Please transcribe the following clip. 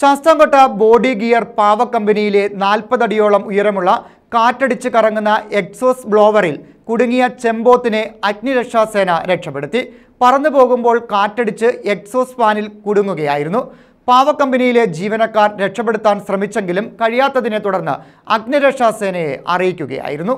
Sasthamkotta body gear പാവ കമ്പനിയിലെ നാൽപ്പതടിയോളം ഉയരമുള്ള കാറ്റടിച്ച് കറങ്ങുന്ന എക്സോസ് ബ്ലോവറിൽ കുടുങ്ങിയ ചെമ്പോത്തിനെ അഗ്നിരക്ഷാസേന രക്ഷപ്പെടുത്തി പറന്നു പോകുമ്പോൾ കാറ്റടിച്ച് എക്സോസ് ഫാനിൽ കുടുങ്ങുകയായിരുന്നു പാവ കമ്പനിയിലെ ജീവനക്കാർ രക്ഷപ്പെടുത്താൻ ശ്രമിച്ചെങ്കിലും കഴിയാത്തതിനെ തുടർന്ന് അഗ്നിരക്ഷാസേനയെ അറിയിക്കുകയായിരുന്നു